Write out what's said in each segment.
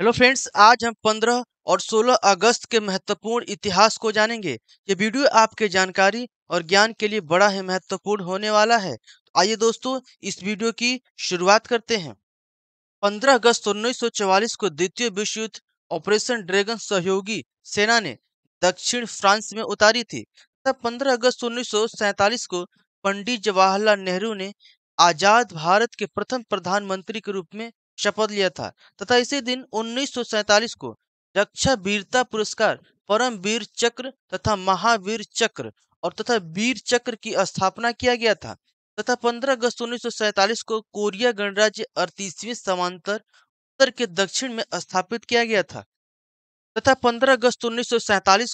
hello friends आज हम 15 और 16 अगस्त के महत्वपूर्ण इतिहास को जानेंगे ये वीडियो आपके जानकारी और ज्ञान के लिए बड़ा ही महत्वपूर्ण होने वाला है तो आइए दोस्तों इस वीडियो की शुरुआत करते हैं 15 अगस्त 1944 को द्वितीय विश्व युद्ध ऑपरेशन ड्रैगन सहयोगी सेना ने दक्षिण फ्रांस में उतारी थी तब पंद्रह अगस्त उन्नीस को पंडित जवाहरलाल नेहरू ने आजाद भारत के प्रथम प्रधानमंत्री के रूप में शपथ लिया था तथा इसी दिन उन्नीस को रक्षा वीरता पुरस्कार परम वीर चक्र तथा महावीर चक्र और तथा वीर चक्र की स्थापना किया गया था तथा 15 अगस्त उन्नीस को कोरिया गणराज्य अड़तीसवीं समांतर उत्तर के दक्षिण में स्थापित किया गया था तथा 15 अगस्त उन्नीस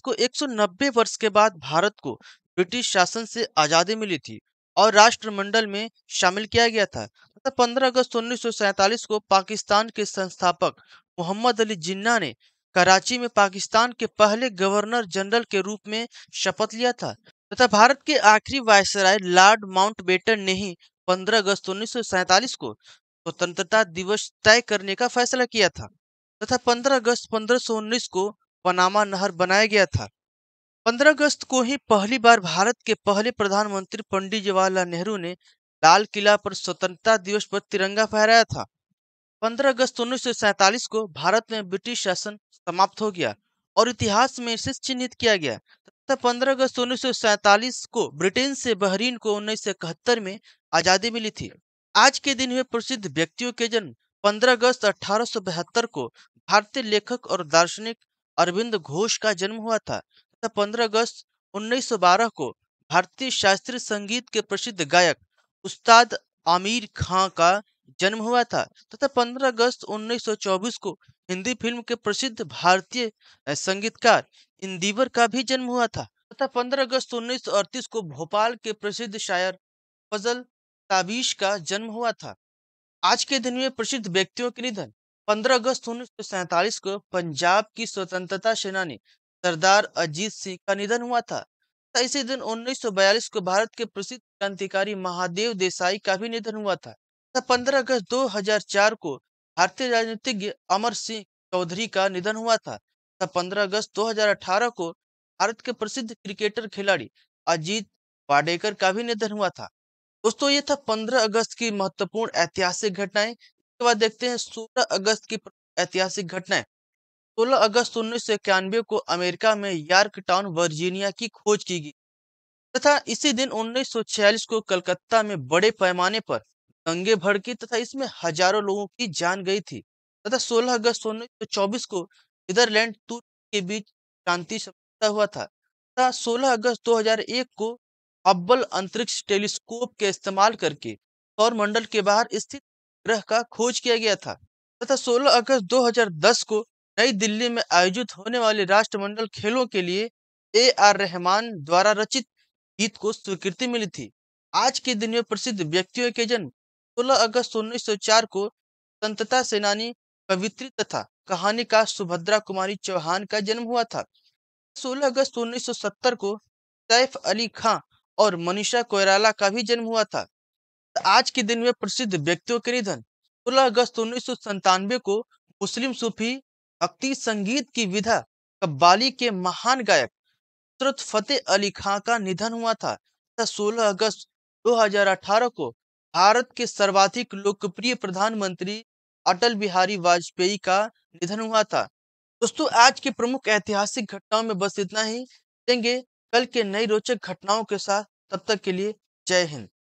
को 190 वर्ष के बाद भारत को ब्रिटिश शासन से आजादी मिली थी और राष्ट्रमंडल में शामिल किया गया था 15 अगस्त उन्नीस को पाकिस्तान के संस्थापक मोहम्मद अली जिन्ना ने कराची में पाकिस्तान के पहले गवर्नर जनरल के रूप में शपथ लिया था तथा भारत के आखिरी वायसराय लॉर्ड माउंटबेटन ने ही 15 अगस्त उन्नीस को स्वतंत्रता दिवस तय करने का फैसला किया था तथा 15 अगस्त 1519 को पनामा नहर बनाया गया था 15 अगस्त को ही पहली बार भारत के पहले प्रधानमंत्री पंडित जवाहरलाल नेहरू ने लाल किला पर स्वतंत्रता दिवस पर तिरंगा फहराया था 15 अगस्त उन्नीस को भारत में ब्रिटिश शासन समाप्त हो गया और इतिहास में इसे चिन्हित किया गया तथा 15 अगस्त उन्नीस को ब्रिटेन से बहरीन को उन्नीस में आज़ादी मिली थी आज के दिन हुए प्रसिद्ध व्यक्तियों के जन्म 15 अगस्त अठारह को भारतीय लेखक और दार्शनिक अरविंद घोष का जन्म हुआ था तथा 15 अगस्त 1912 को भारतीय शास्त्रीय संगीत के प्रसिद्ध गायक उस्ताद आमिर खां का जन्म हुआ था तथा 15 अगस्त 1924 को हिंदी फिल्म के प्रसिद्ध भारतीय संगीतकार इंदिवर का भी जन्म हुआ था तथा 15 अगस्त 1938 को भोपाल के प्रसिद्ध शायर फजल ताबीश का जन्म हुआ था आज के दिन में प्रसिद्ध व्यक्तियों के निधन 15 अगस्त उन्नीस को पंजाब की स्वतंत्रता सेनानी सरदार अजीत सिंह का निधन हुआ था इसी दिन 1942 को भारत के प्रसिद्ध क्रांतिकारी महादेव देसाई का भी निधन हुआ था तथा 15 अगस्त 2004 को भारतीय राजनीतिज्ञ अमर सिंह चौधरी का निधन हुआ था तथा 15 अगस्त 2018 को भारत के प्रसिद्ध क्रिकेटर खिलाड़ी अजीत पाडेकर का भी निधन हुआ था दोस्तों ये था 15 अगस्त की महत्वपूर्ण ऐतिहासिक घटनाएं इसके बाद देखते हैं सोलह अगस्त की ऐतिहासिक घटनाएं सोलह अगस्त उन्नीस को अमेरिका में यार्क टाउन वर्जीनिया की खोज की गई तथा इसी दिन 1946 को कलकत्ता में बड़े पैमाने पर दंगे भड़की तथा इसमें हजारों लोगों की जान गई थी तथा 16 अगस्त चौबीस को नीदरलैंड तुर्की के बीच शांति समझौता हुआ था तथा 16 अगस्त 2001 को अब्बल अंतरिक्ष टेलीस्कोप के इस्तेमाल करके सौरमंडल के बाहर स्थित ग्रह का खोज किया गया था तथा सोलह अगस्त दो को नई दिल्ली में आयोजित होने वाले राष्ट्रमंडल खेलों के लिए ए आर रहमान द्वारा रचित गीत को स्वीकृति मिली थी आज के दिन में प्रसिद्ध व्यक्तियों के जन्म सोलह अगस्त उन्नीस को संतता सेनानी कवित्री तथा कहानीकार सुभद्रा कुमारी चौहान का जन्म हुआ था 16 अगस्त 1970 को सैफ अली खां और मनीषा कोयराला का भी जन्म हुआ था आज के दिन में प्रसिद्ध व्यक्तियों के निधन 16 अगस्त उन्नीस को मुस्लिम सूफी भक्ति संगीत की विधा कब्बाली के महान गायक फतेह अली खां का निधन हुआ था तथा 16 अगस्त 2018 को भारत के सर्वाधिक लोकप्रिय प्रधानमंत्री अटल बिहारी वाजपेयी का निधन हुआ था दोस्तों आज की प्रमुख ऐतिहासिक घटनाओं में बस इतना ही देंगे कल के नई रोचक घटनाओं के साथ तब तक के लिए जय हिंद